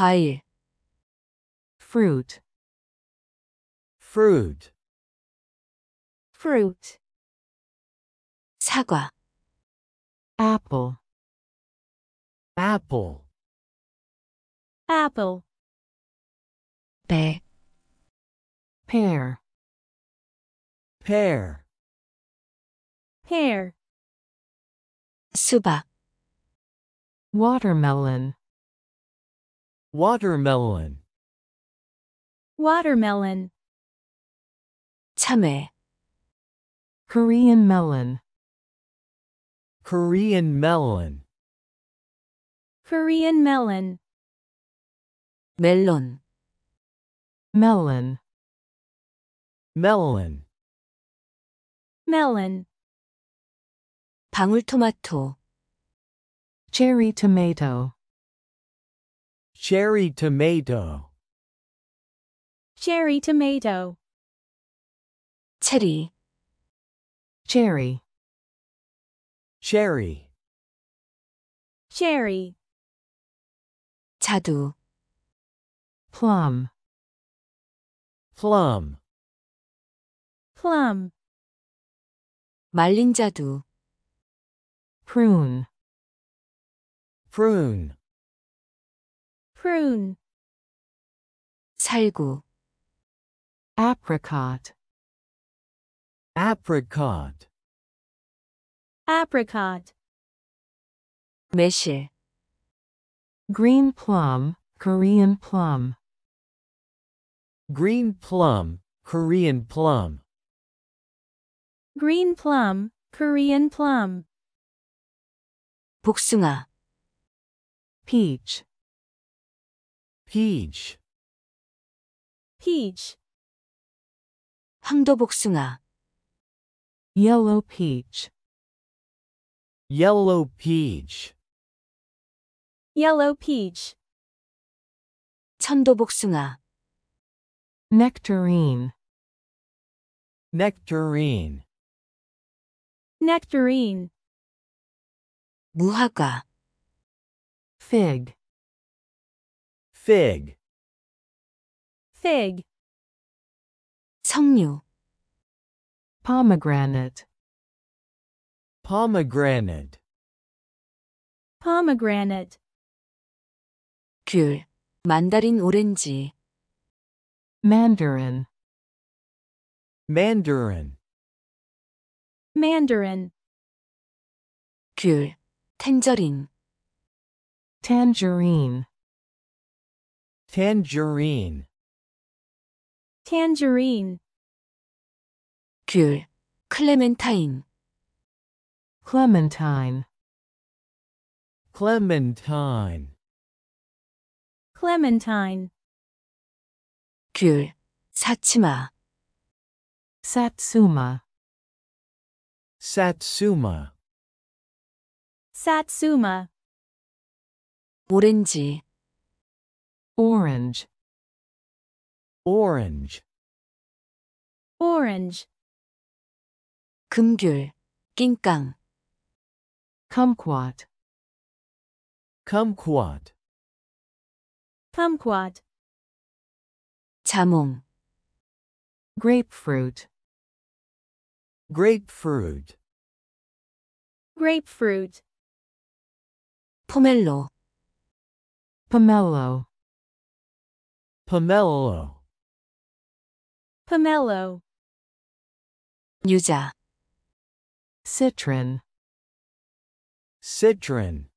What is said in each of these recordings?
과일 fruit fruit fruit 사과 apple apple apple 배 pear pear pear 수박 watermelon watermelon watermelon 참외 Korean melon Korean melon Korean melon melon melon melon melon 방울토마토 cherry tomato Cherry tomato. Cherry tomato. Teddy. Cherry. Cherry. Cherry. 자두. Plum. Plum. Plum. 말린 자두. Prune. Prune prune 살구 apricot apricot apricot 매실 green plum korean plum green plum korean plum green plum korean plum 복숭아 peach peach peach 복숭아. yellow peach yellow peach yellow peach 복숭아. nectarine nectarine nectarine 무화과 fig fig fig 성류 pomegranate pomegranate pomegranate 귤 mandarin orange mandarin mandarin mandarin 귤 tangerine tangerine Tangerine. Tangerine. 귤. Clementine. Clementine. Clementine. Clementine. 귤. 사치마. Satsuma. Satsuma. Satsuma. Orange orange orange orange 금귤 kumquat kumquat kumquat 자몽 grapefruit grapefruit grapefruit pomelo pomelo pomelo pomelo 유자 citron citron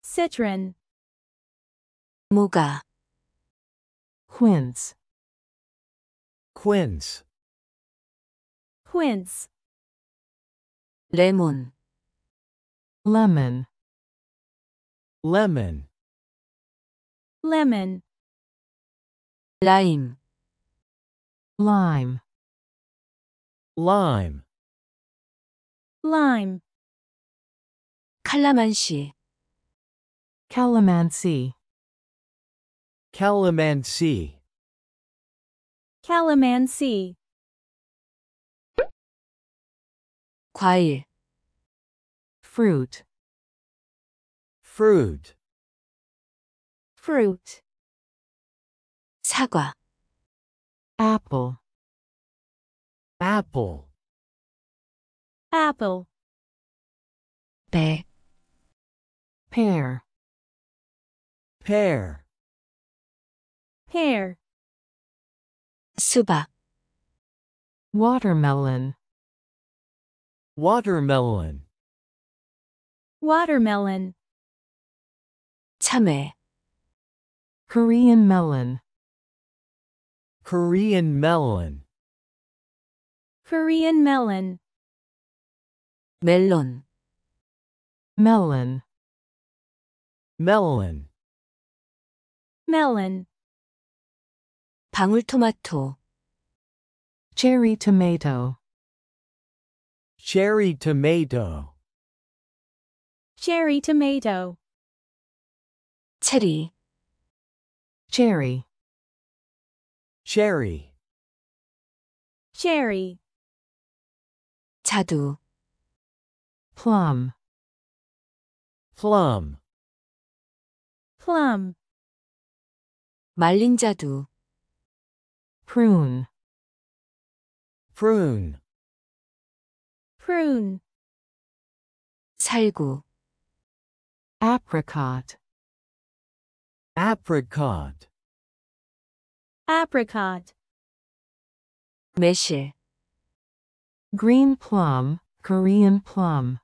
citron 무가 quince quince quince Lemon. lemon lemon lemon lime lime lime lime Calamansi. calamansi calamansi calamansi 과일 fruit fruit fruit 사과 apple apple apple 배 pear pear pear 수박 watermelon watermelon watermelon 참외 Korean melon Korean melon. Korean melon. Melon. melon melon melon 방울토마토 cherry tomato cherry tomato cherry tomato Cherry. cherry cherry cherry 자두 plum plum plum 말린 자두 prune prune prune 살구 apricot apricot apricot. Meşe. Green plum, Korean plum.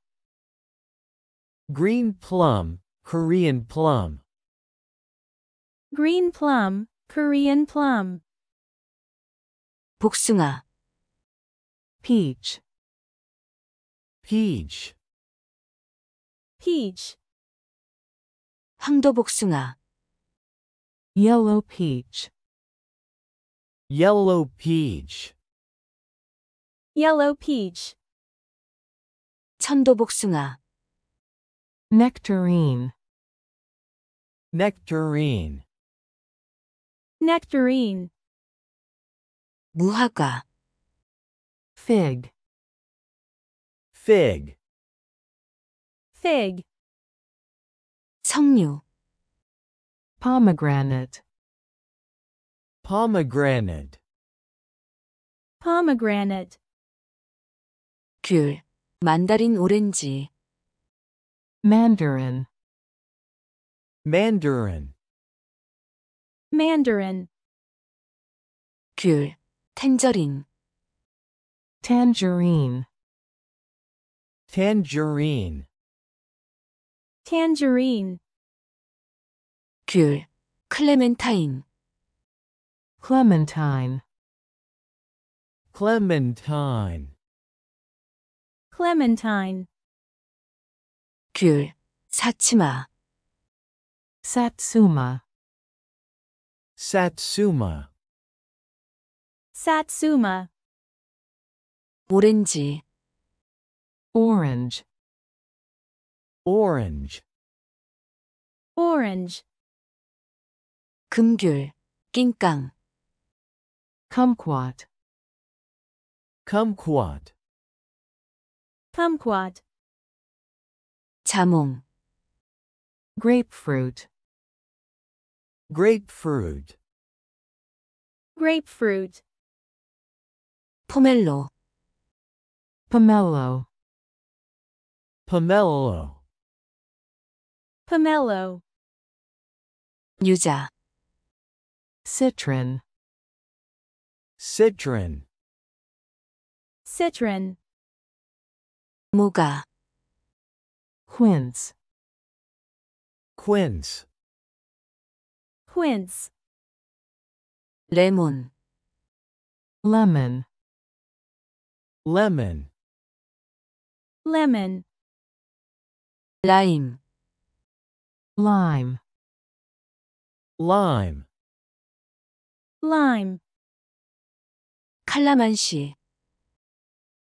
Green plum, Korean plum. Green plum, Korean plum. 복숭아. Peach. Peach. Peach. 황도복숭아. Yellow peach. Yellow peach. Yellow peach. 천도복숭아. Nectarine. Nectarine. Nectarine. 무화과. Fig. Fig. Fig. 석류. Pomegranate pomegranate pomegranate 귤 만다린 오렌지 mandarin mandarin mandarin 귤 탄저린 tangerine tangerine tangerine 귤 클레멘타인 Clementine. Clementine. Clementine. 귤, 사치마. Satsuma. Satsuma. Satsuma. 오렌지. Orange. Orange. Orange. 금귤, 낑깡. Kumquat. Kumquat. Kumquat. 자몽. Grapefruit. Grapefruit. Grapefruit. Pomelo. Pomelo. Pomelo. Pomelo. 유자. Citron citron citron muga quince quince quince lemon lemon lemon lemon lime lime lime lime Calamansi.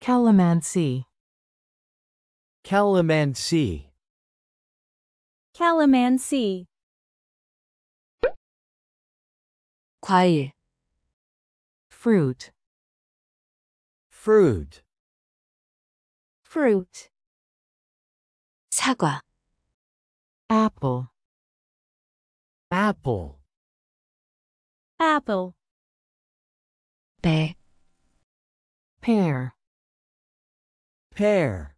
Calamansi. Calamansi. Calamansi. 과일 Fruit. Fruit. Fruit. 사과 Apple. Apple. Apple. 배 Pear. Pear.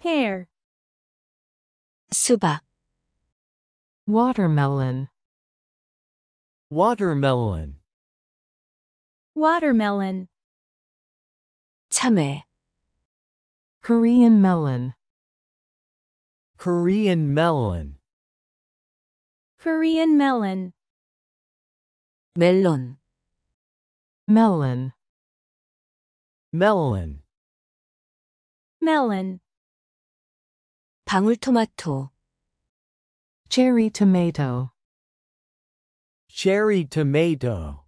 Pear. 수박. Watermelon. Watermelon. Watermelon. 참외. Korean melon. Korean melon. Korean melon. 멜론. Melon melon melon 방울토마토 cherry tomato cherry tomato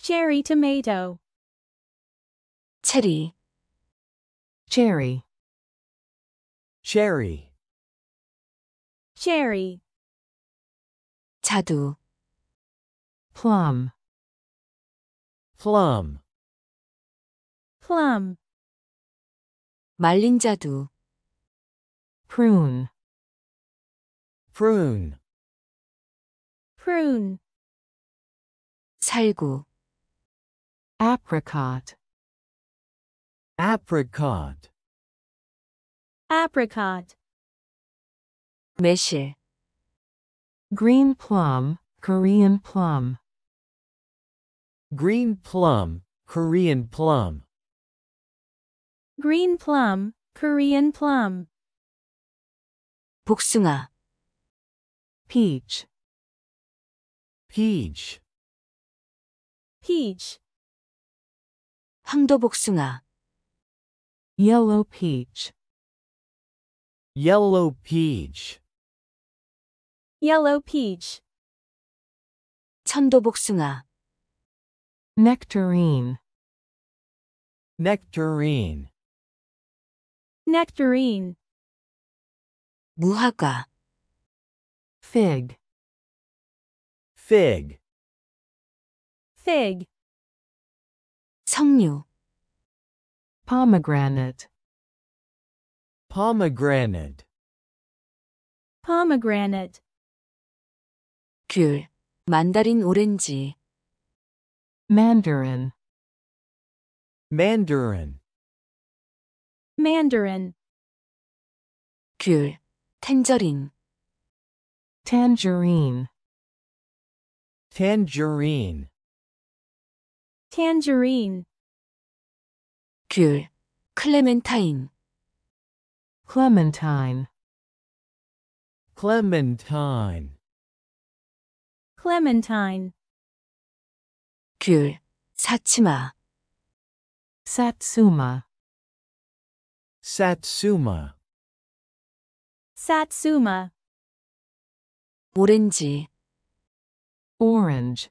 cherry tomato 체리 cherry cherry cherry 자두 plum plum plum 말린 자두 prune prune prune 살구 apricot apricot apricot 매실 green plum korean plum green plum korean plum Green plum, Korean plum. 복숭아 peach peach peach 황도 복숭아 yellow peach yellow peach yellow peach 천도 복숭아 nectarine nectarine nectarine 무화과 fig fig fig 석류 pomegranate pomegranate pomegranate 귤 만다린 오렌지 mandarin mandarin Mandarin. 귤, tangerine. Tangerine. Tangerine. Tangerine. 귤, clementine. Clementine. Clementine. Clementine. 귤, 사치마. Satsuma. Satsuma. Satsuma. 오렌지. Orange.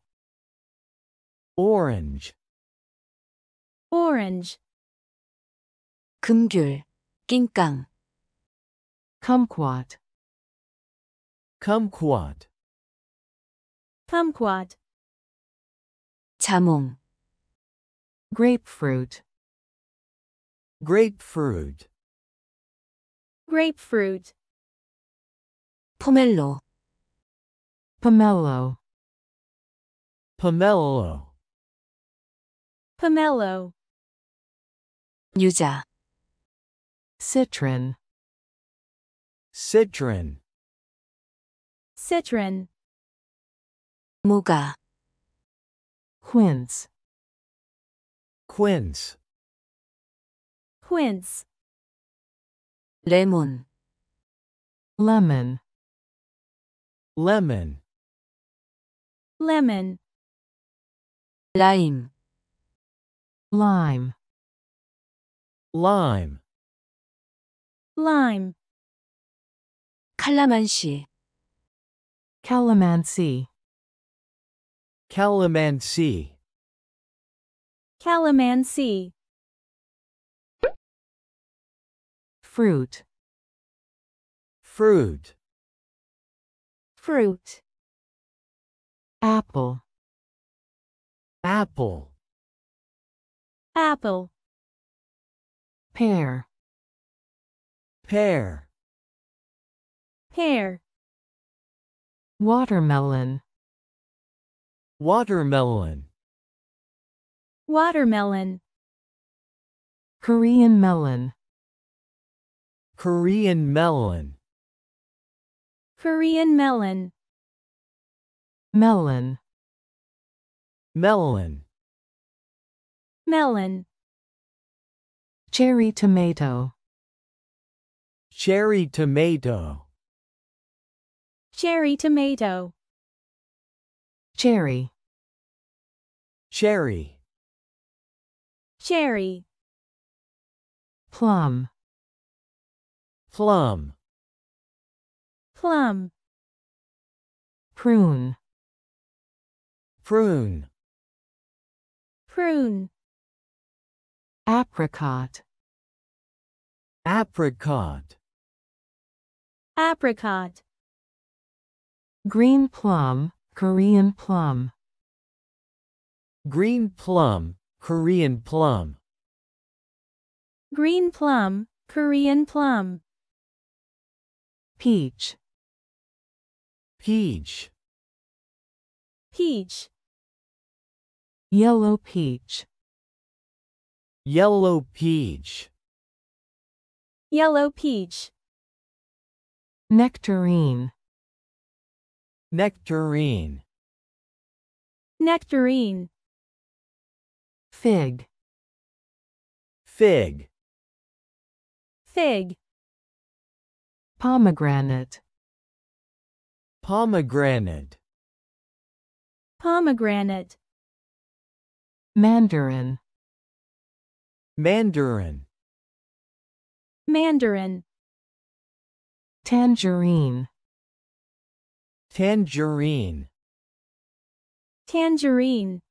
Orange. Orange. 금귤. 낑깡. Kumquat. Kumquat. Kumquat. 자몽. Grapefruit grapefruit grapefruit pomelo pomelo pomelo pomelo Yuzu. citron citron citron Muga. quince quince Quince. Lemon. Lemon. Lemon. Lemon. Lime. Lime. Lime. Lime. Calamansi. Calamansi. Calamansi. Calamansi. fruit fruit fruit apple apple apple pear pear pear watermelon watermelon watermelon Korean melon Korean melon. Korean melon. Melon. Melon. Melon. Cherry tomato. Cherry tomato. Cherry tomato. Cherry. Cherry. Cherry. Plum plum plum prune prune prune apricot apricot apricot green plum korean plum green plum korean plum green plum korean plum peach peach peach yellow peach yellow peach yellow peach nectarine nectarine nectarine fig fig fig Pomegranate. Pomegranate. Pomegranate. Mandarin. Mandarin. Mandarin. Tangerine. Tangerine. Tangerine.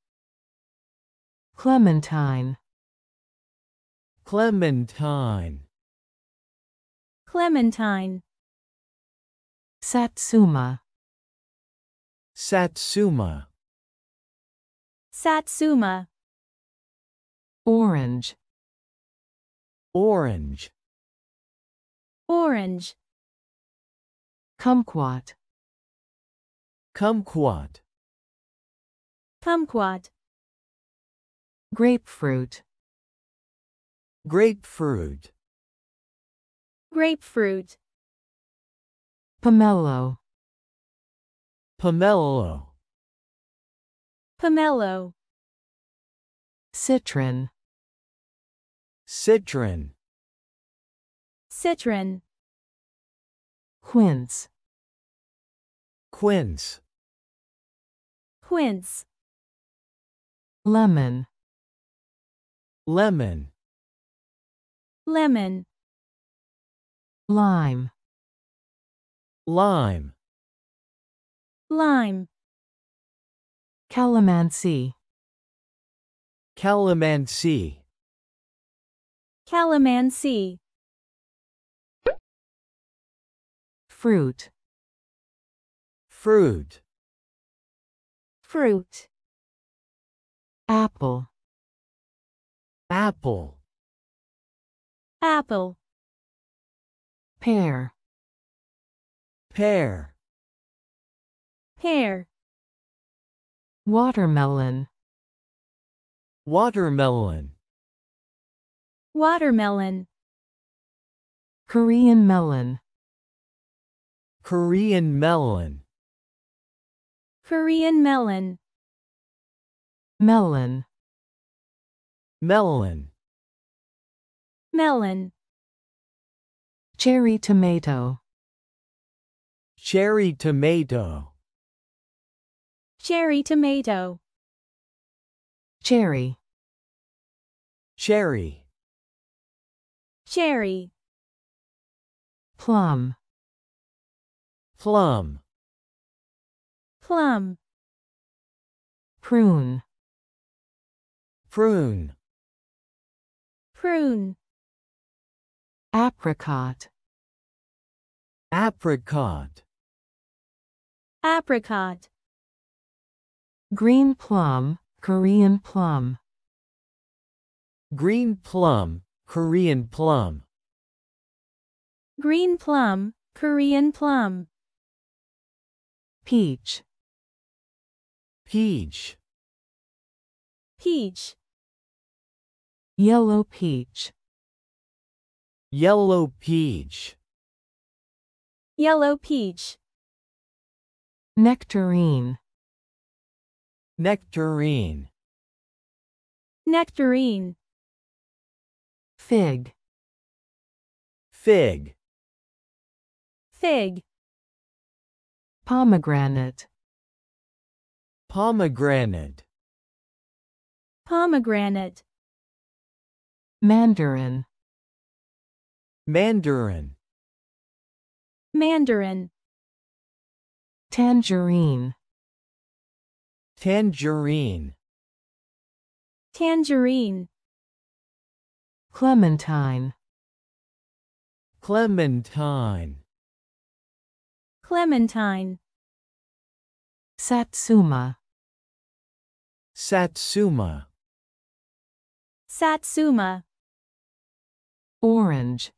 Clementine. Clementine. Clementine. Satsuma. Satsuma. Satsuma. Orange. Orange. Orange. Kumquat. Kumquat. Kumquat. Grapefruit. Grapefruit grapefruit pomelo pomelo pomelo citron citron citron quince quince quince lemon lemon lemon lime lime lime calamansi calamansi calamansi fruit fruit fruit apple apple apple Pear. Pear. Pear. Watermelon. Watermelon. Watermelon. Korean melon. Korean melon. Korean melon. Melon. Melon. Melon. Cherry tomato. Cherry tomato. Cherry tomato. Cherry. Cherry. Cherry. Plum. Plum. Plum. Prune. Prune. Prune apricot apricot apricot green plum korean plum green plum korean plum green plum korean plum peach peach peach yellow peach Yellow peach. Yellow peach. Nectarine. Nectarine. Nectarine. Fig. Fig. Fig. Pomegranate. Pomegranate. Pomegranate. Mandarin. Mandarin. Mandarin. Tangerine. Tangerine. Tangerine. Clementine. Clementine. Clementine. Satsuma. Satsuma. Satsuma. Orange.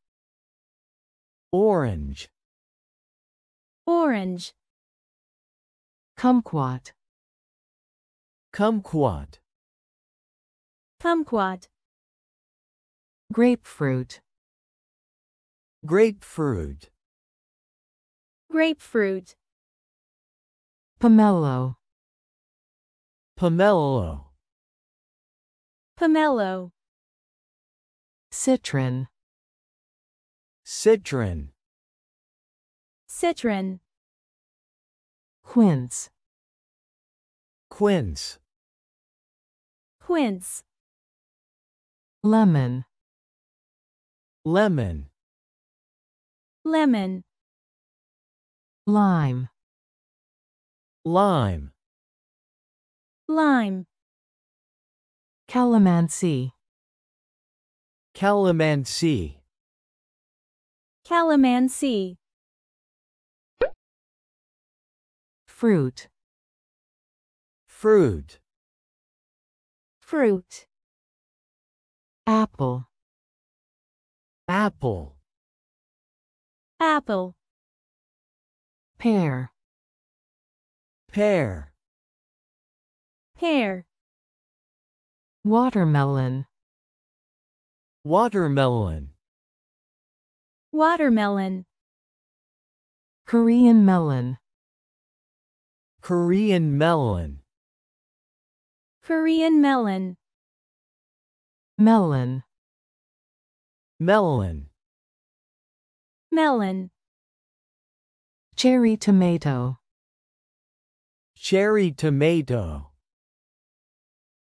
Orange. Orange. Kumquat. Kumquat. Kumquat. Grapefruit. Grapefruit. Grapefruit. Pomelo. Pomelo. Pomelo. Citron. Citron. Citron. Quince. Quince. Quince. Lemon. Lemon. Lemon. Lime. Lime. Lime. Calamansi. Calamansi. Calamansi Fruit Fruit Fruit Apple Apple Apple Pear Pear Pear Watermelon Watermelon Watermelon. Korean melon. Korean melon. Korean melon. Melon. Melon. Melon. Cherry tomato. Cherry tomato.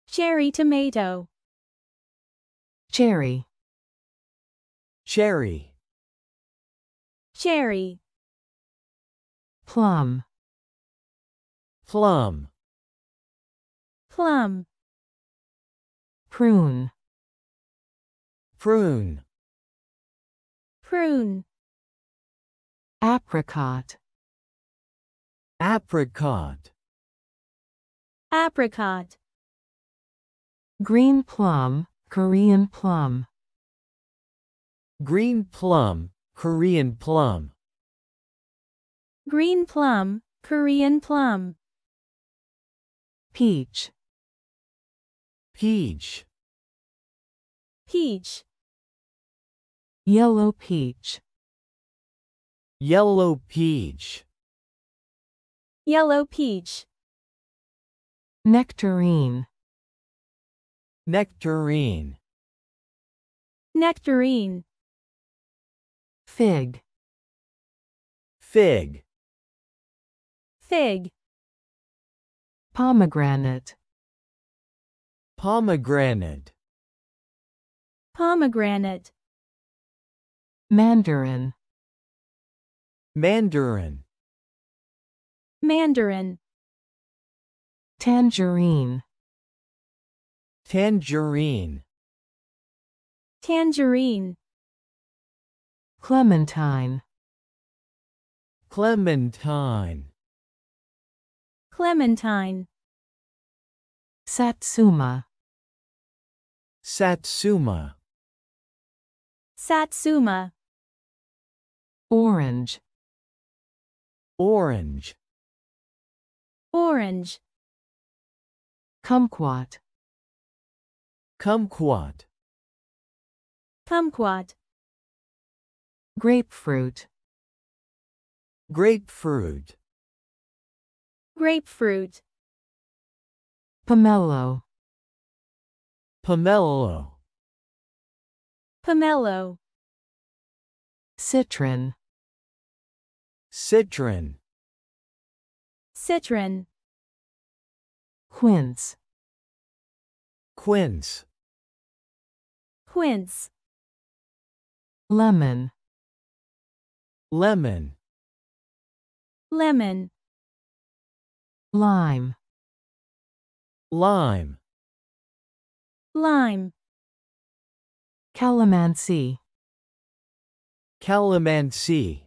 Cherry tomato. Cherry. Cherry cherry plum plum plum prune prune prune apricot apricot apricot green plum korean plum green plum Korean plum. Green plum, Korean plum. Peach. Peach. Peach. Yellow peach. Yellow peach. Yellow peach. Nectarine. Nectarine. Nectarine. Fig. Fig. Fig. Pomegranate. Pomegranate. Pomegranate. Mandarin. Mandarin. Mandarin. Tangerine. Tangerine. Tangerine. Clementine. Clementine. Clementine. Satsuma. Satsuma. Satsuma. Orange. Orange. Orange. Kumquat. Kumquat. Kumquat grapefruit grapefruit grapefruit pomelo pomelo pomelo citron citron citron quince quince quince lemon lemon lemon lime lime lime calamansi calamansi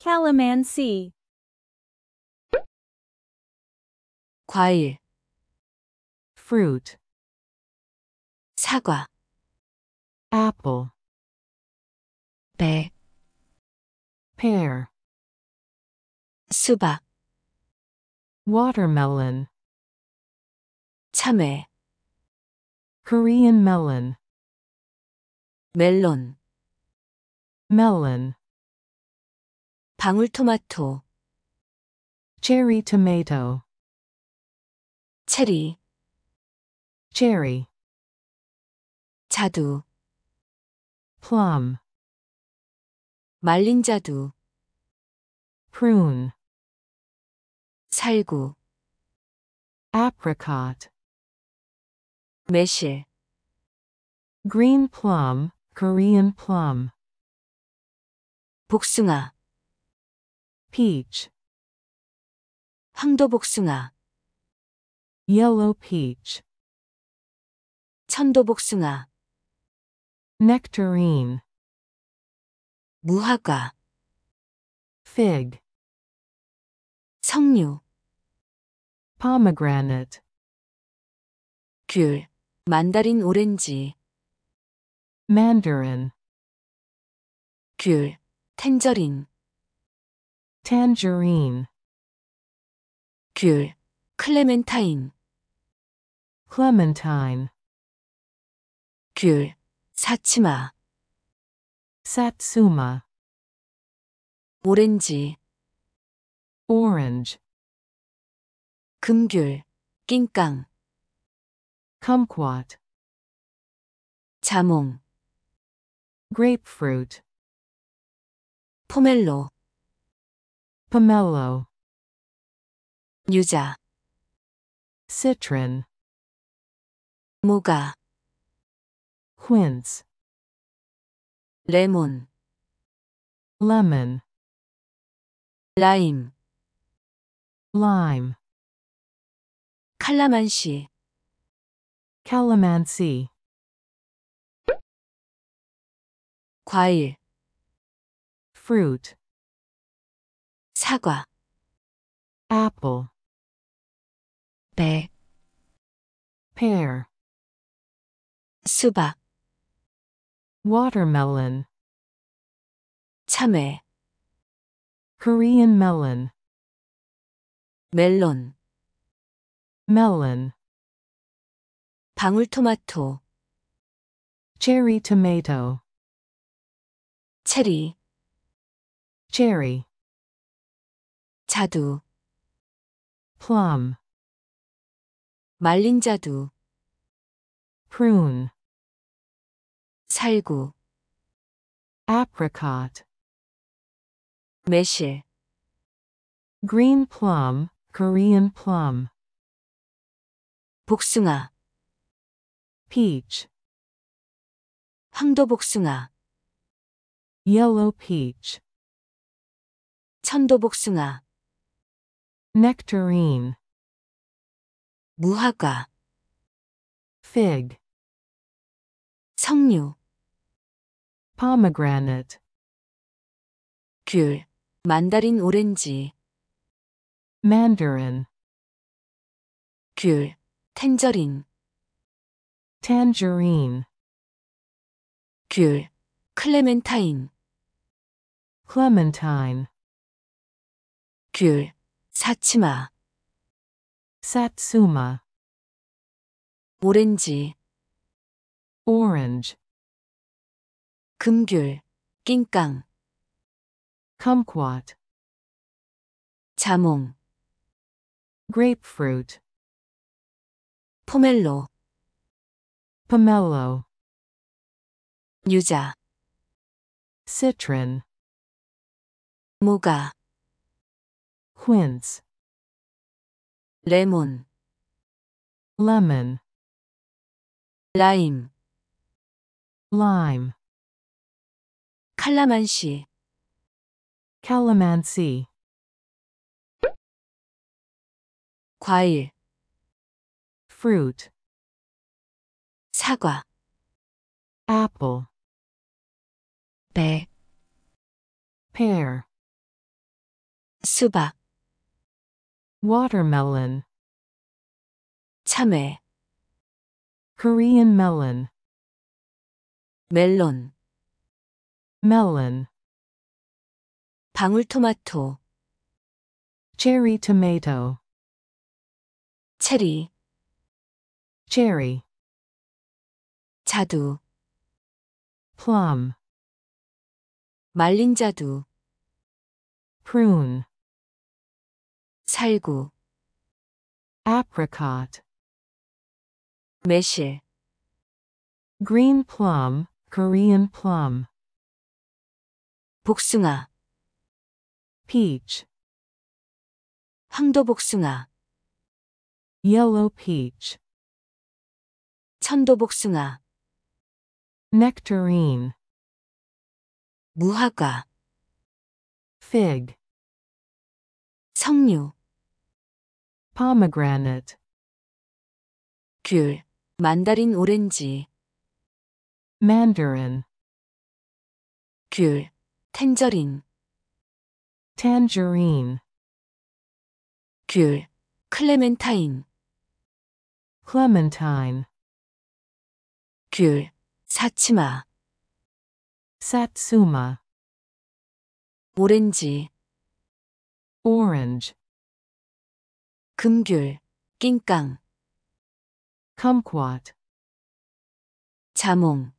calamansi 과일 fruit 사과 apple 배 pear 수박 watermelon 참외 Korean melon 멜론 melon 방울토마토 cherry tomato 체리 cherry 자두 plum 말린 자두 prune 살구 apricot 매실 green plum, Korean plum 복숭아 peach 황도 복숭아 yellow peach 천도 복숭아 nectarine 무화과 fig 석류 pomegranate 귤 만다린 오렌지 mandarin 귤 텐저린 tangerine 귤 클레멘타인 clementine 귤 사치마 satsuma 오렌지 orange 금귤 낑깡 kumquat 자몽 grapefruit 포멜로 pomelo 유자 citron 모가 quince 레몬 lemon 라임 lime 칼라만시 calamansi 과일 fruit 사과 apple 배 pear 수박 watermelon 참외 Korean melon 멜론 melon 방울토마토 cherry tomato 체리 cherry 자두 plum 말린 자두 prune 살구 apricot 매실 green plum, Korean plum 복숭아 peach 황도복숭아, yellow peach 천도복숭아, nectarine 무화과 fig 석류 pomegranate 귤, 만다린 오렌지 mandarin 귤, 텐저린 tangerine 귤, 클레멘타인 clementine 귤, 사치마 satsuma Orange. orange 금귤, 낑깡, kumquat, 자몽, grapefruit, 포멜로, pomelo, 유자, citron, 모가, quince, 레몬, lemon, 라임, lime 칼라만시 calamansi 과일 fruit 사과 apple 배 pear 수박 watermelon 참외 Korean melon 멜론 melon, 방울토마토, cherry tomato, 체리, cherry, 자두, plum, 말린 자두, prune, 살구, apricot, 매실, green plum, Korean plum. 복숭아 peach 황도 복숭아 yellow peach 천도 복숭아 nectarine 무화과 fig 석류 pomegranate 귤 만다린 오렌지 mandarin 귤 텐저린 tangerine 귤 클레멘타인 clementine 귤 사치마 satsuma 오렌지 orange 금귤 낑깡 kumquat 자몽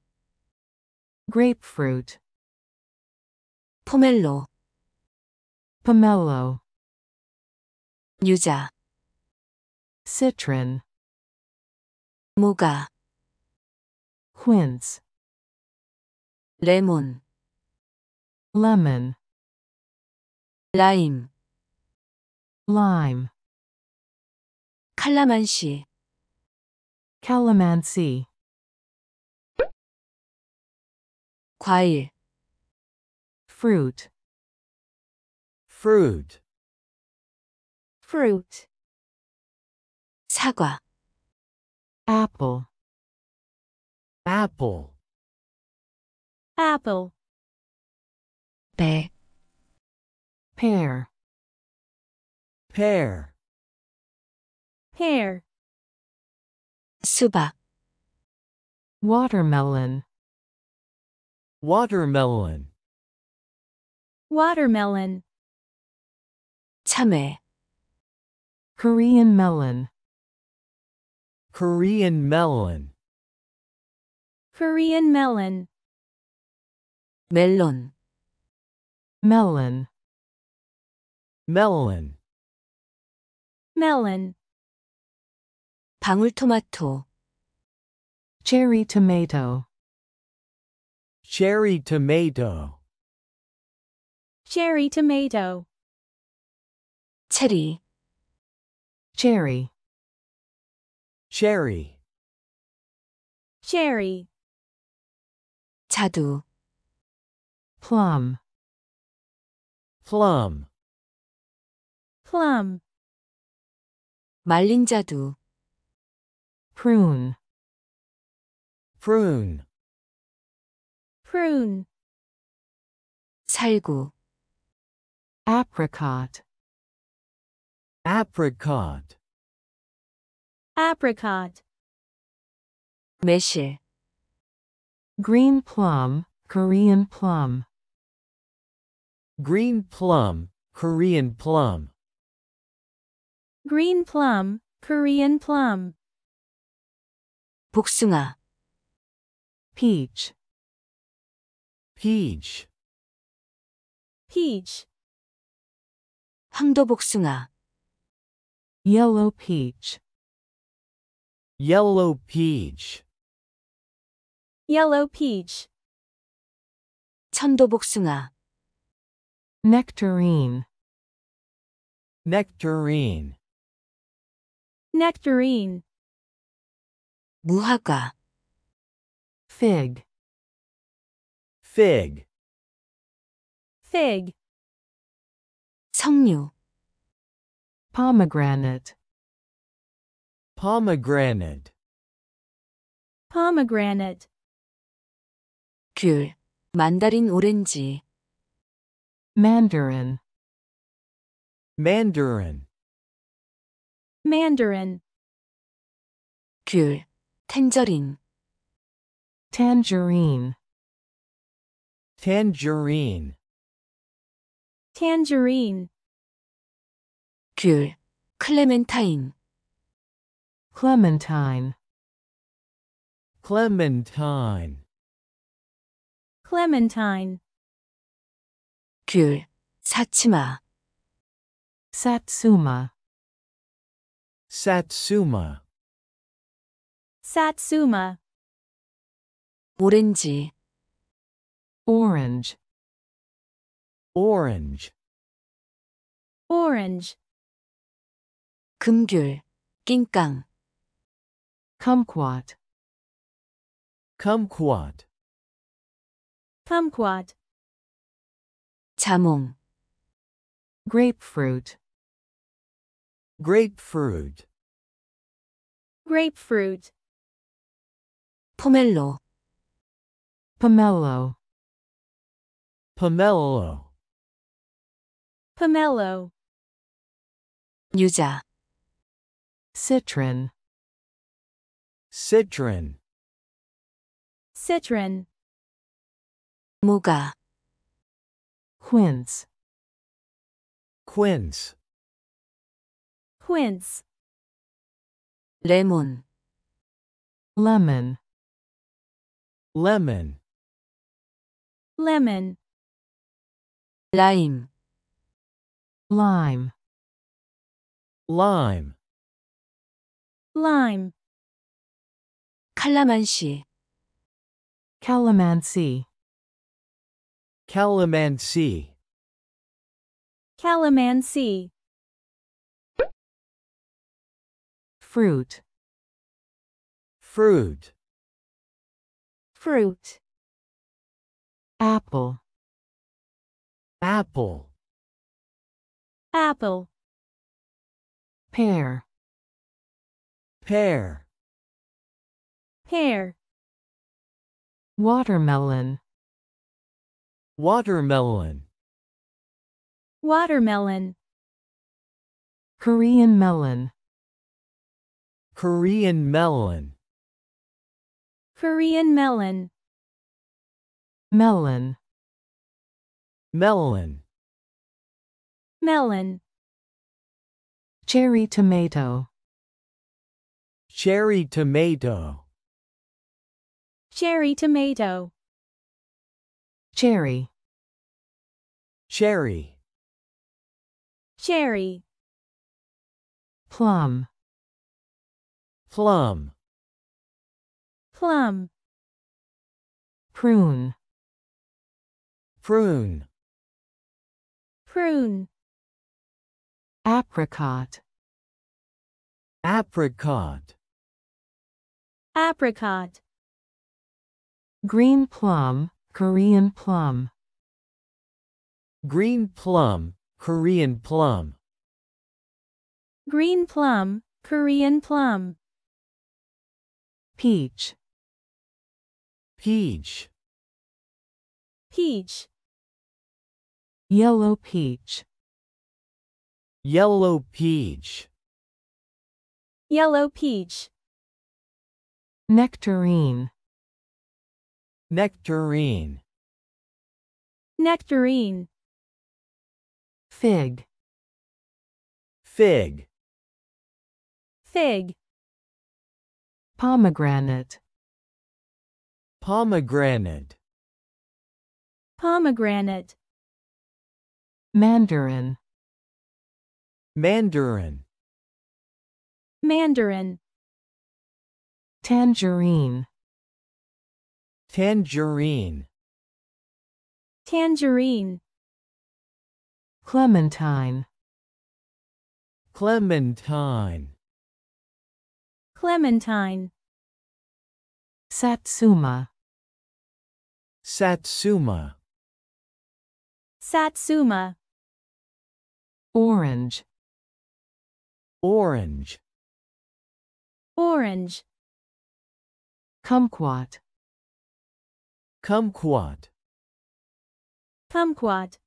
grapefruit 포멜로 pomelo, 유자 citron, 무가 quince, 레몬 lemon, 라임 lime, 칼라만시 calamansi, 과일 fruit fruit fruit 사과 apple apple apple 배 pear pear pear 수박 watermelon watermelon watermelon 참외 Korean melon Korean melon Korean melon 멜론 melon melon melon 방울토마토 cherry tomato cherry tomato Cherry tomato. Teddy. Cherry. Cherry. Cherry. 자두. Plum. Plum. Plum. 말린 자두. Prune. Prune. Prune. 살구 apricot apricot apricot meşe green plum korean plum green plum korean plum green plum korean plum 복숭아 peach peach peach 황도복숭아 yellow peach yellow peach yellow peach 천도복숭아 nectarine nectarine nectarine 무화과 fig fig fig 석류 pomegranate pomegranate pomegranate 귤 mandarin 오렌지 mandarin mandarin mandarin 귤 tangerine. tangerine tangerine tangerine 귤 클레멘타인 clementine clementine clementine 귤 사치마 satsuma satsuma satsuma 오렌지 orange orange orange 금귤 낑깡 kumquat kumquat kumquat 자몽 grapefruit grapefruit grapefruit pomelo pomelo pomelo pomelo 유자 citron citron citron 무가 quince quince quince Lemon. lemon lemon lemon lime lime lime lime 칼라만시 calamansi calamansi calamansi fruit fruit fruit apple apple apple pear pear pear watermelon watermelon watermelon korean melon korean melon korean melon melon melon melon cherry tomato cherry tomato cherry tomato cherry cherry cherry plum plum plum prune prune prune apricot apricot apricot green plum korean plum green plum korean plum green plum korean plum peach peach peach yellow peach Yellow peach. Yellow peach. Nectarine. Nectarine. Nectarine. Fig. Fig. Fig. Pomegranate. Pomegranate. Pomegranate. Mandarin. Mandarin. Mandarin. Tangerine. Tangerine. Tangerine. Clementine. Clementine. Clementine. Satsuma. Satsuma. Satsuma. Orange. Orange. Orange. Kumquat. Kumquat. Kumquat.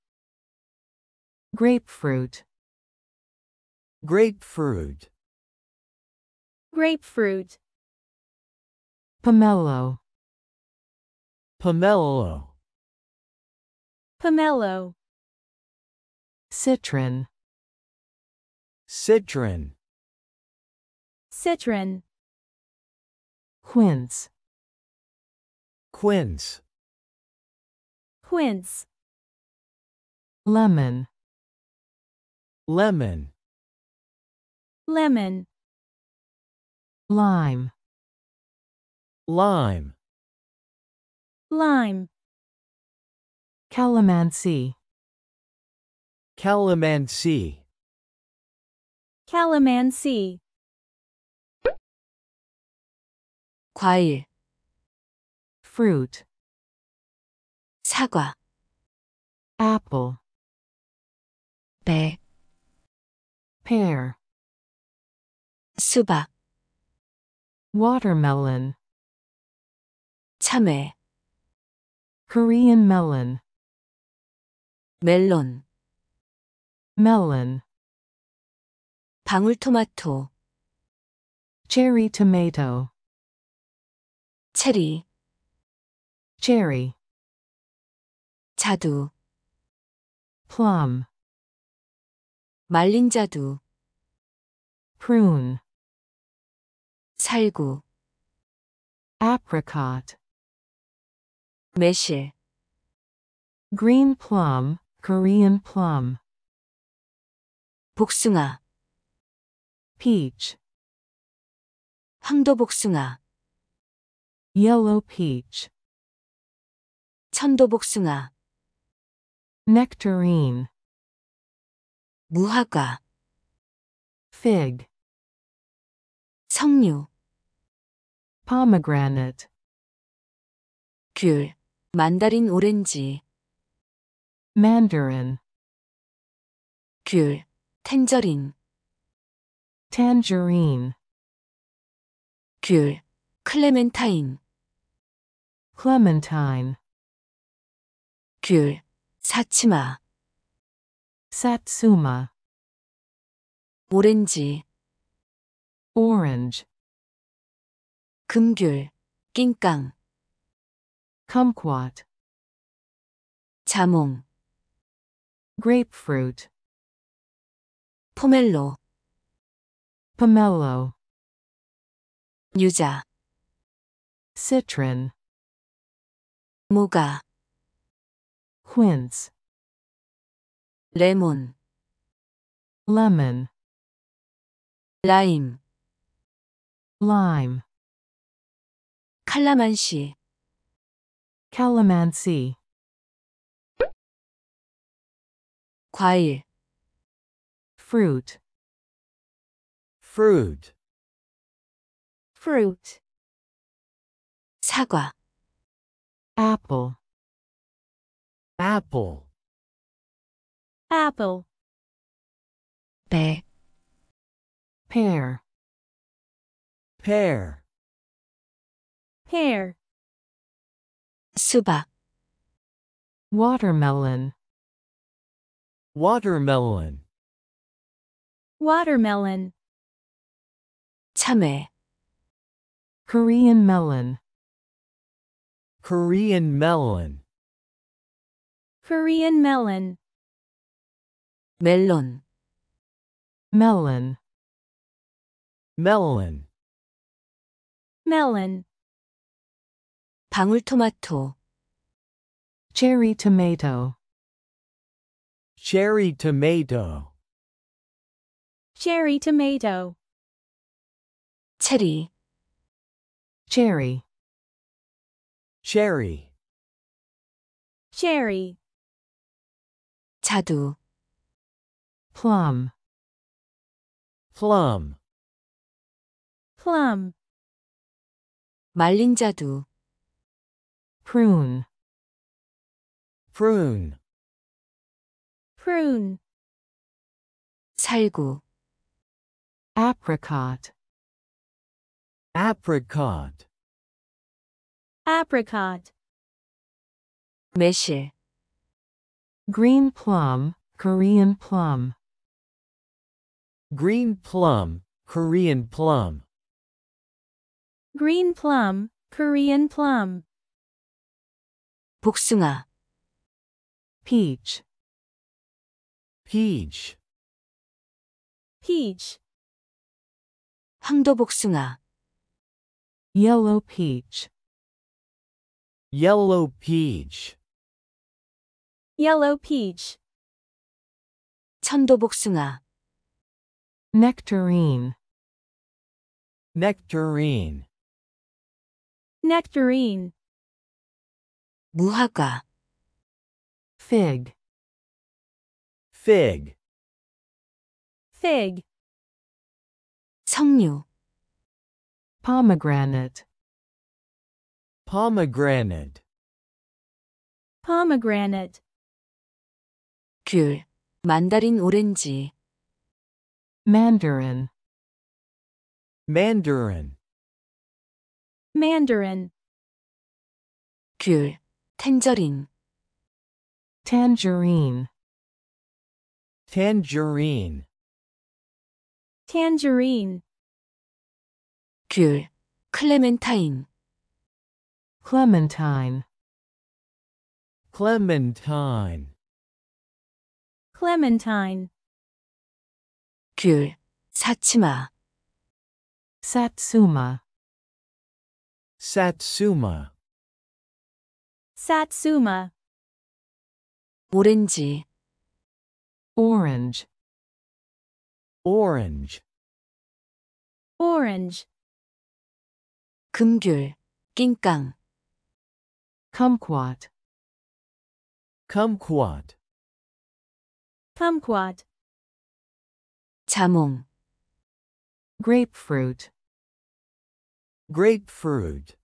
Grapefruit. Grapefruit. Grapefruit. Pomelo. Pomelo. Pomelo. Citron. Citron. Citron. Quince. Quince. Quince. Lemon. Lemon. Lemon. Lime. Lime. Lime. Calamansi. Calamansi calamansi 과일 fruit 사과 apple 배 pear 수박 watermelon 참외 Korean melon melon melon 방울토마토 cherry tomato 체리 cherry 자두 plum 말린 자두 prune 살구 apricot 매실 green plum, Korean plum 복숭아 peach 황도복숭아 yellow peach 천도복숭아 nectarine 무화과 fig 석류 pomegranate 귤 만다린 오렌지 mandarin 귤 텐저린 tangerine 귤 클레멘타인 clementine 귤 사치마 satsuma 오렌지 orange 금귤 낑깡 kumquat 자몽 grapefruit 포멜로 pomelo 유자 citron 무가 quince 레몬 lemon 라임 lime 칼라만시 calamansi 과일 fruit fruit fruit 사과 apple apple apple 배 pear pear pear 수박 watermelon watermelon watermelon 참외 Korean melon Korean melon Korean melon 멜론 melon melon melon 방울토마토 cherry tomato cherry tomato cherry tomato 체리 cherry cherry cherry 자두 plum plum plum 말린 자두 prune prune prune 살구 apricot apricot apricot meşe green plum korean plum green plum korean plum green plum korean plum 복숭아 peach peach peach 황도 복숭아 Yellow peach. Yellow peach. Yellow peach. 천도복숭아. Nectarine. Nectarine. Nectarine. 무화과. Fig. Fig. Fig. 석류. Pomegranate. Pomegranate. Pomegranate. 귤, 만다린 오렌지. Mandarin. Mandarin. Mandarin. 귤, 텐저린. Tangerine. Tangerine. Tangerine. 귤, clementine. clementine, clementine, clementine, 귤, 사치마, satsuma, satsuma, satsuma, 오렌지, orange, orange, orange 금귤, 낑깡. Kumquat. Kumquat. Kumquat. 자몽. Grapefruit. Grapefruit.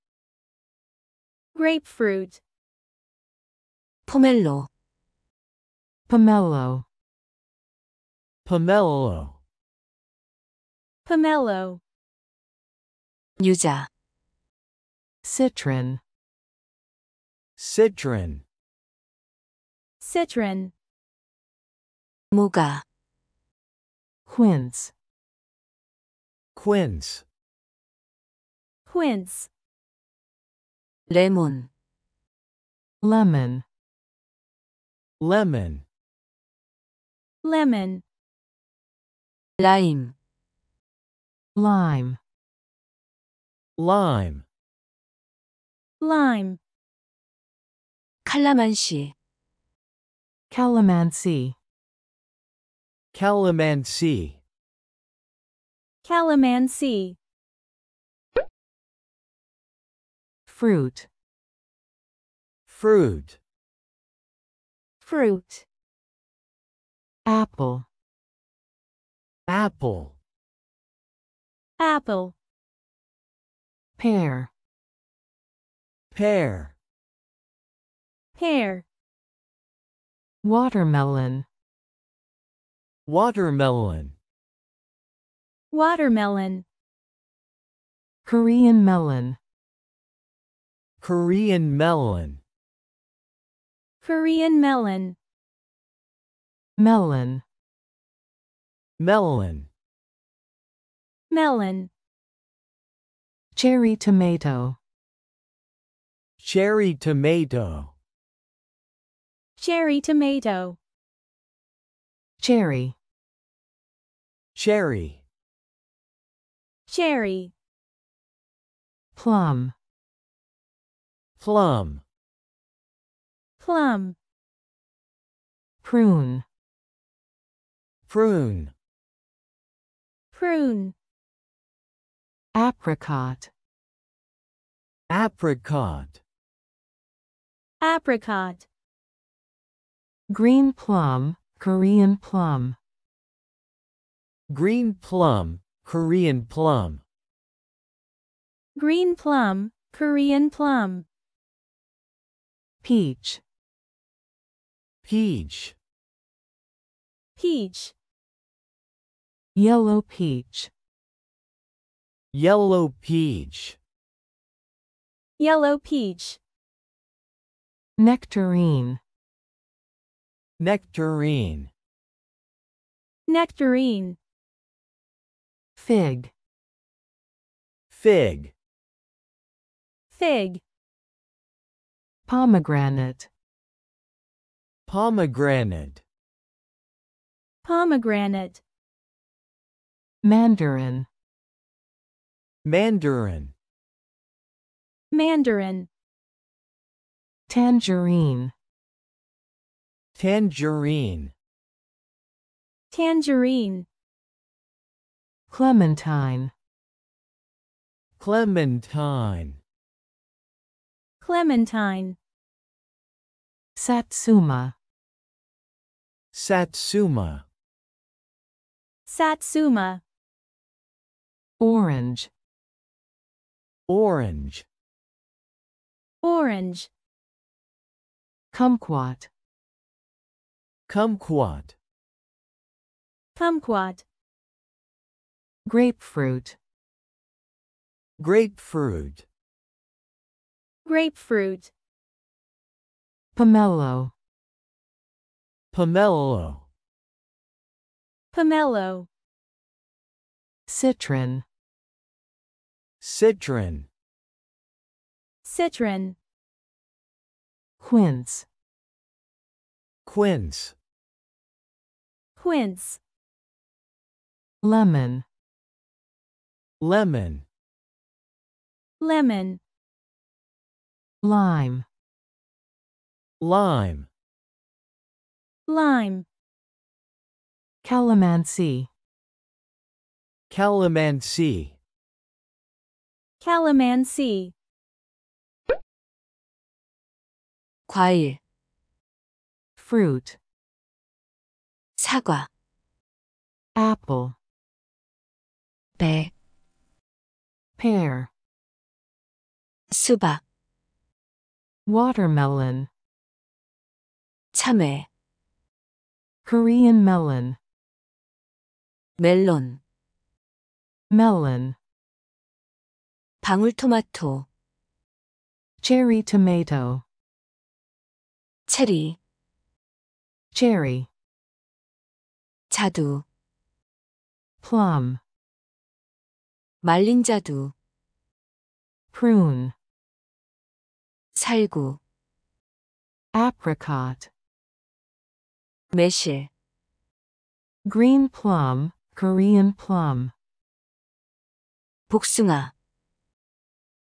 Grapefruit. Pomelo. Pomelo. Pomelo. Pomelo. 유자. Citron. Citron. Citron. Muga. Quince. Quince. Quince. Lemon. Lemon. Lemon. Lemon. Lime. Lime. Lime lime 칼라만시 calamansi calamansi calamansi fruit fruit fruit apple apple apple pear Pear. Pear. Watermelon. Watermelon. Watermelon. Korean melon. Korean melon. Korean melon. Melon. Melon. Melon. Cherry tomato. Cherry tomato. Cherry tomato. Cherry. Cherry. Cherry. Plum. Plum. Plum. Prune. Prune. Prune. Apricot. Apricot apricot. Green plum, Korean plum. Green plum, Korean plum. Green plum, Korean plum. Peach. Peach. Peach. Yellow peach. Yellow peach. Yellow peach. Nectarine. Nectarine. Nectarine. Fig. Fig. Fig. Pomegranate. Pomegranate. Pomegranate. Mandarin. Mandarin. Mandarin. Tangerine. Tangerine. Tangerine. Clementine. Clementine. Clementine. Satsuma. Satsuma. Satsuma. Orange. Orange. Orange. Kumquat. Kumquat. Kumquat. Grapefruit. Grapefruit. Grapefruit. Pomelo. Pomelo. Pomelo. Citron. Citron. Citron. Quince. Quince. Quince. Lemon. Lemon. Lemon. Lime. Lime. Lime. Calamansi. Calamansi. Calamansi. 과일 fruit 사과 apple 배 pear 수박 watermelon 참외 Korean melon 멜론 melon 방울토마토 cherry tomato 체리 cherry 자두 plum 말린 자두 prune 살구 apricot 매실 green plum korean plum 복숭아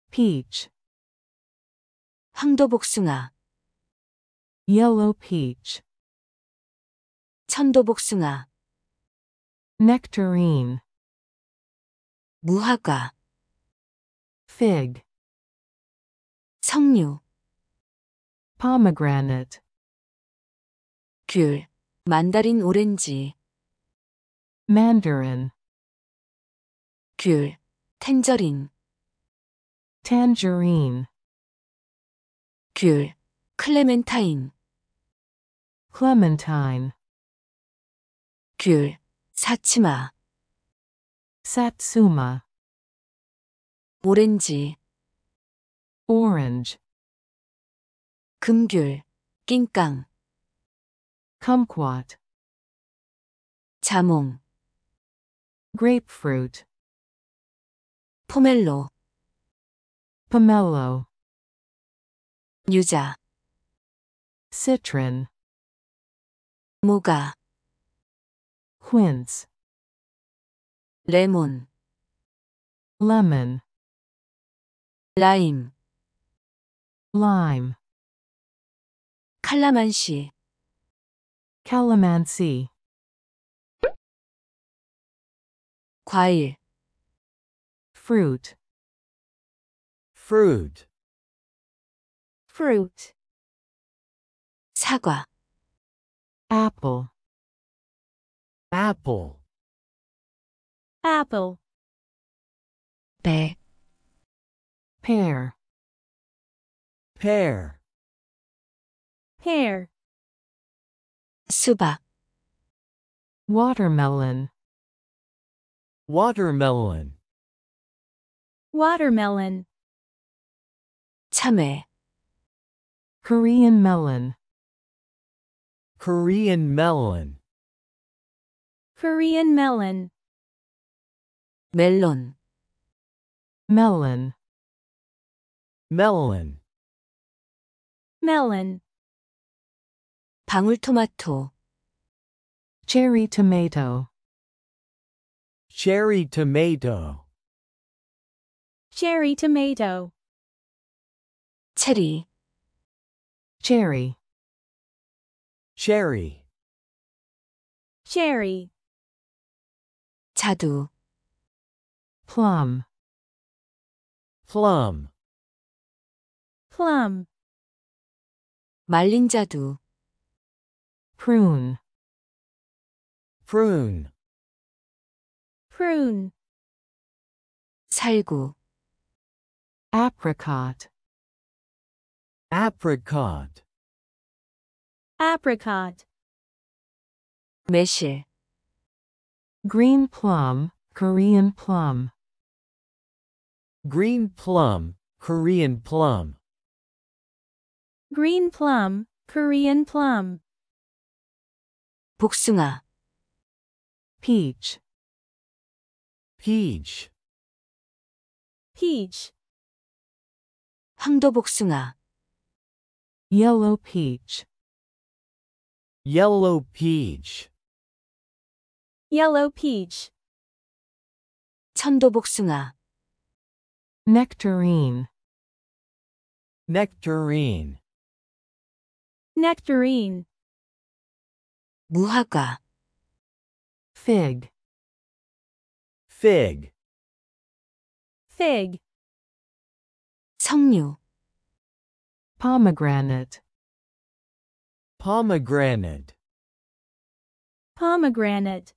peach 황도 복숭아 Yellow peach. 천도복숭아. Nectarine. 무화과. Fig. 석류. Pomegranate. 귤. Mandarin orange. Mandarin. 귤. Tangerine. Tangerine. 귤. 클레멘타인 clementine 귤 사치마 satsuma 오렌지 orange 금귤 낑깡 kumquat 자몽 grapefruit 포멜로 pomelo 유자 Citron. 뭐가? Quince. 레몬. Lemon. 라임. Lime. 칼라만시. Calamansi. 과일. Fruit. Fruit. Fruit. 사과 apple apple apple 배 pear pear pear 수박 watermelon watermelon watermelon 참외 Korean melon Korean melon. Korean melon. Melon. melon melon melon 방울토마토 cherry tomato cherry tomato cherry tomato Cherry. cherry cherry cherry 자두 plum plum plum 말린 자두 prune prune prune 살구 apricot apricot apricot, meşe, green plum, Korean plum, green plum, Korean plum, green plum, Korean plum, 복숭아, peach, peach, peach, 황도복숭아, yellow peach, Yellow peach. Yellow peach. 천도복숭아. Nectarine. Nectarine. Nectarine. 무화과. Fig. Fig. Fig. 석류. Pomegranate. Pomegranate. Pomegranate.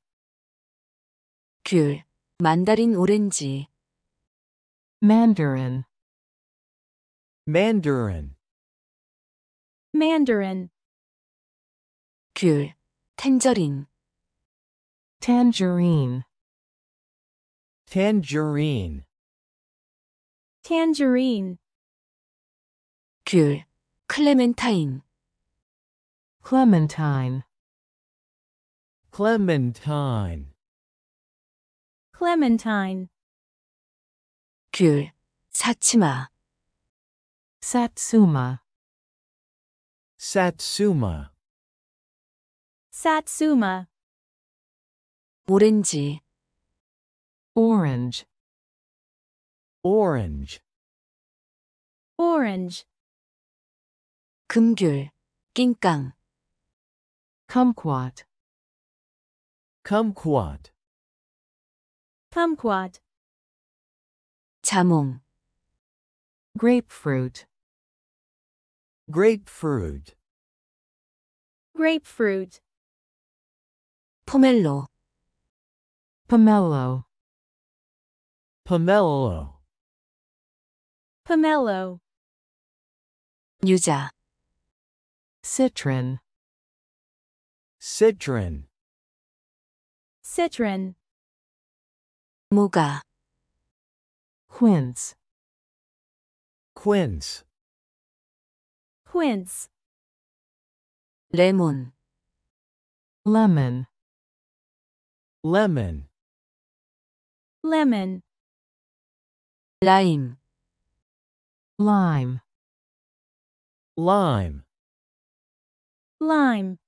귤, 만다린 오렌지. Mandarin. Mandarin. Mandarin. 귤, 텐저린. Tangerine. Tangerine. Tangerine. 귤, 클레멘타인. Clementine. Clementine. Clementine. 귤, 사치마. Satsuma. Satsuma. Satsuma. 오렌지. Orange. Orange. Orange. 금귤, 깅깡. Kumquat. Kumquat. Kumquat. 자몽. Grapefruit. Grapefruit. Grapefruit. Pomelo. Pomelo. Pomelo. Pomelo. 유자. Citron citron citron muga quince quince quince lemon lemon lemon lemon lime lime lime lime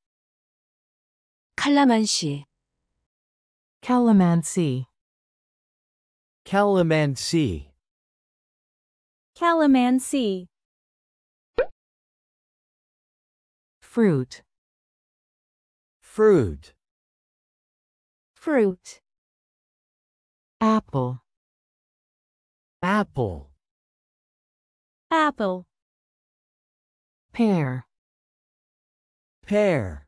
Calamansi, Calamansi. Calamansi. Calamansi. Fruit. Fruit. Fruit. Apple. Apple. Apple. Pear. Pear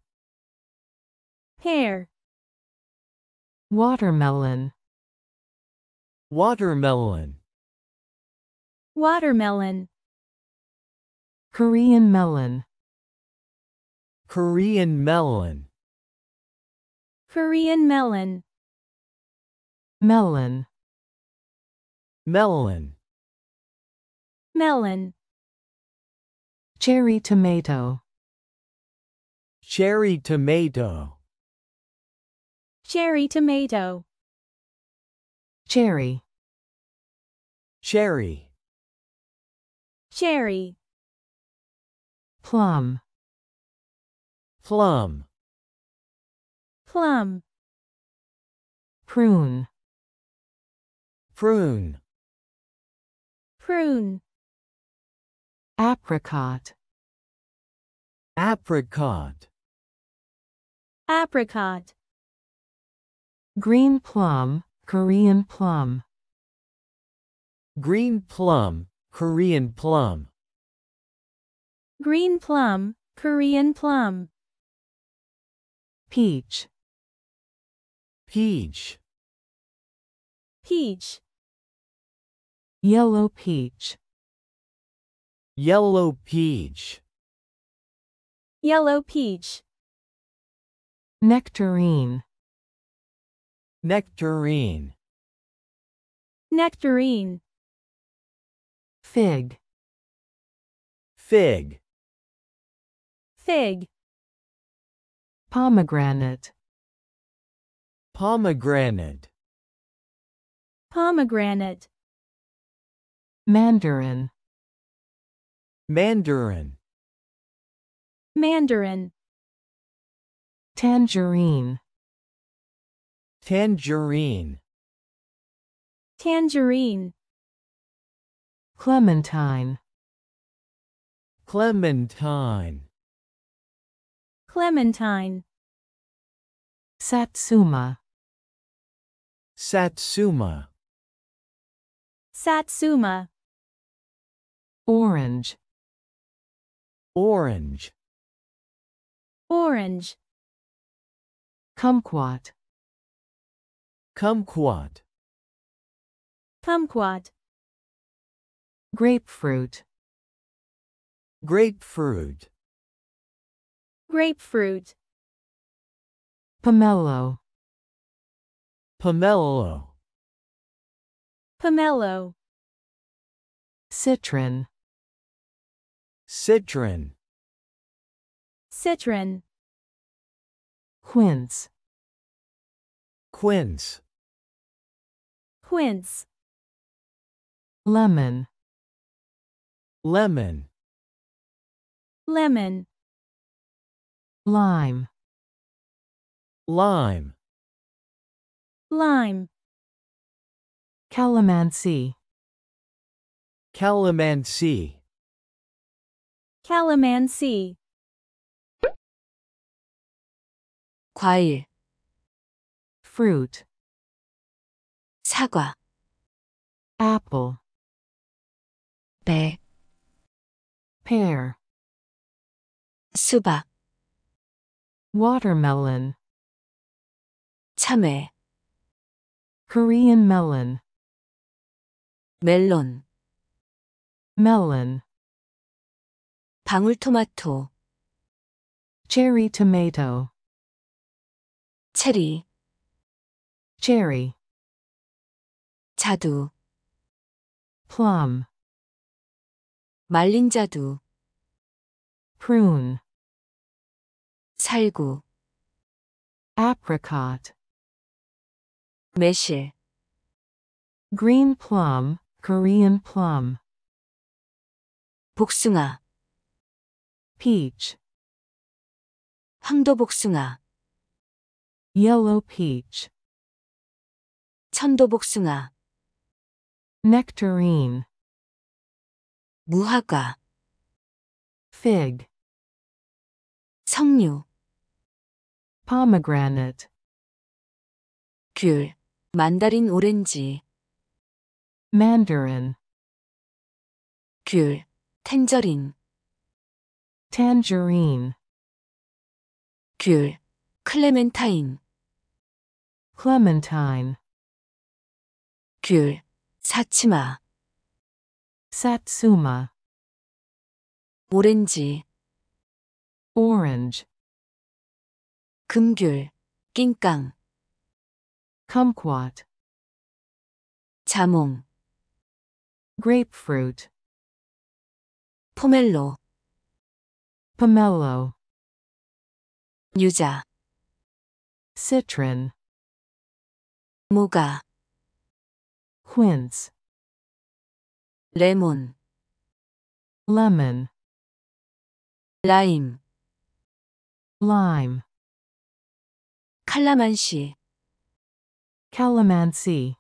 pear watermelon watermelon watermelon Korean melon Korean melon Korean melon melon melon melon cherry tomato cherry tomato Cherry tomato. Cherry. Cherry. Cherry. Plum. Plum. Plum. Prune. Prune. Prune. Apricot. Apricot. Apricot. Green plum, Korean plum. Green plum, Korean plum. Green plum, Korean plum. Peach. Peach. Peach. Yellow peach. Yellow peach. Yellow peach. Nectarine. Nectarine. Nectarine. Fig. Fig. Fig. Pomegranate. Pomegranate. Pomegranate. Mandarin. Mandarin. Mandarin. Tangerine. Tangerine. Tangerine. Clementine. Clementine. Clementine. Satsuma. Satsuma. Satsuma. Orange. Orange. Orange. Kumquat. Kumquat. Kumquat. Grapefruit. Grapefruit. Grapefruit. Pomelo. Pomelo. Pomelo. Citron. Citron. Citron. Quince. Quince quince lemon lemon lemon lime lime lime calamansi calamansi calamansi 과일 fruit 사과 apple 배 pear 수박 watermelon 참외 Korean melon 멜론 melon 방울토마토 cherry tomato 체리 cherry 자두 plum 말린 자두 prune 살구 apricot 매실 green plum korean plum 복숭아 peach 황도 복숭아 yellow peach 천도 복숭아 nectarine 무화과 fig 석류 pomegranate 귤 Mandarin orange, mandarin 귤 Tangerine, tangerine 귤 Clementine, clementine 귤 사치마 satsuma, 오렌지 orange, 금귤 낑깡 kumquat, 자몽 grapefruit, 포멜로 pomelo, 유자 citron, 모가 quince lemon, lemon lime, lime 칼라만시 calamansi